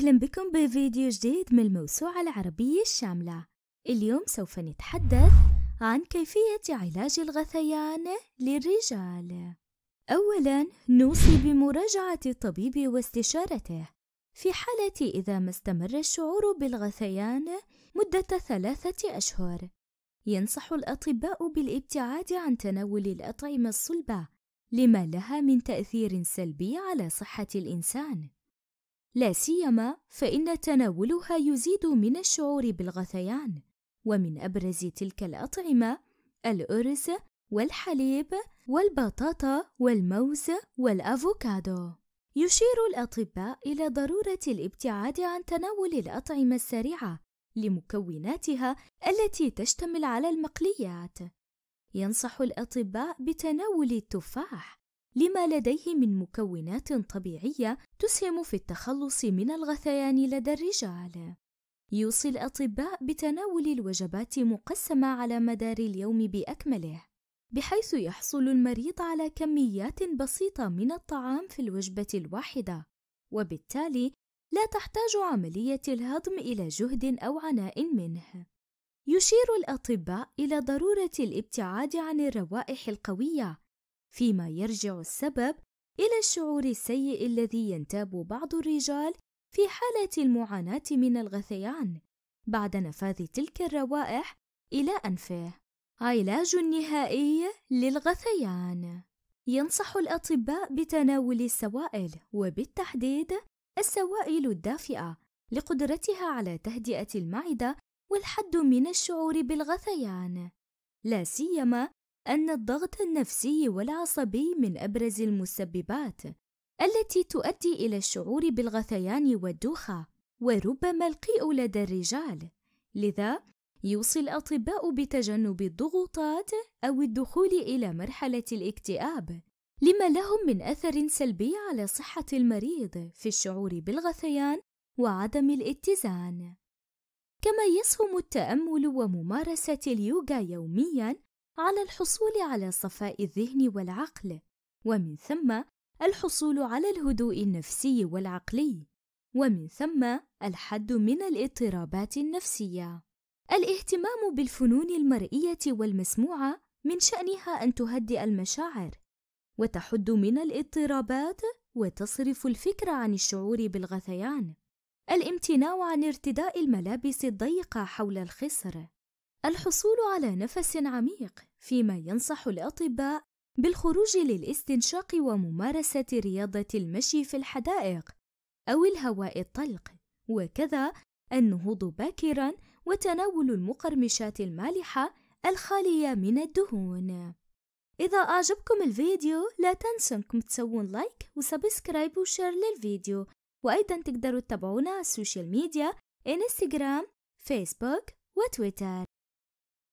أهلا بكم بفيديو جديد من الموسوعة العربية الشاملة اليوم سوف نتحدث عن كيفية علاج الغثيان للرجال أولا نوصي بمراجعة الطبيب واستشارته في حالة إذا ما استمر الشعور بالغثيان مدة ثلاثة أشهر ينصح الأطباء بالابتعاد عن تناول الأطعمة الصلبة لما لها من تأثير سلبي على صحة الإنسان لا سيما فإن تناولها يزيد من الشعور بالغثيان ومن أبرز تلك الأطعمة الأرز والحليب والبطاطا والموز والأفوكادو يشير الأطباء إلى ضرورة الابتعاد عن تناول الأطعمة السريعة لمكوناتها التي تشتمل على المقليات ينصح الأطباء بتناول التفاح لما لديه من مكونات طبيعية تسهم في التخلص من الغثيان لدى الرجال. يوصي الأطباء بتناول الوجبات مقسمة على مدار اليوم بأكمله، بحيث يحصل المريض على كميات بسيطة من الطعام في الوجبة الواحدة، وبالتالي لا تحتاج عملية الهضم إلى جهد أو عناء منه. يشير الأطباء إلى ضرورة الابتعاد عن الروائح القوية فيما يرجع السبب إلى الشعور السيء الذي ينتاب بعض الرجال في حالة المعاناة من الغثيان بعد نفاذ تلك الروائح إلى أنفه. علاج نهائي للغثيان ينصح الأطباء بتناول السوائل وبالتحديد السوائل الدافئة لقدرتها على تهدئة المعدة والحد من الشعور بالغثيان، لا سيما أن الضغط النفسي والعصبي من أبرز المسببات التي تؤدي إلى الشعور بالغثيان والدوخة وربما القيء لدى الرجال لذا يوصي الأطباء بتجنب الضغوطات أو الدخول إلى مرحلة الاكتئاب لما لهم من أثر سلبي على صحة المريض في الشعور بالغثيان وعدم الاتزان كما يسهم التأمل وممارسة اليوغا يومياً على الحصول على صفاء الذهن والعقل ومن ثم الحصول على الهدوء النفسي والعقلي ومن ثم الحد من الاضطرابات النفسيه الاهتمام بالفنون المرئيه والمسموعه من شانها ان تهدئ المشاعر وتحد من الاضطرابات وتصرف الفكر عن الشعور بالغثيان الامتناع عن ارتداء الملابس الضيقه حول الخصر الحصول على نفس عميق فيما ينصح الأطباء بالخروج للاستنشاق وممارسة رياضة المشي في الحدائق أو الهواء الطلق وكذا النهوض باكرا وتناول المقرمشات المالحة الخالية من الدهون إذا أعجبكم الفيديو لا تنسوا انكم تسوون لايك وسبسكرايب وشير للفيديو وأيضا تقدروا تتابعونا على السوشيال ميديا إنستغرام فيسبوك وتويتر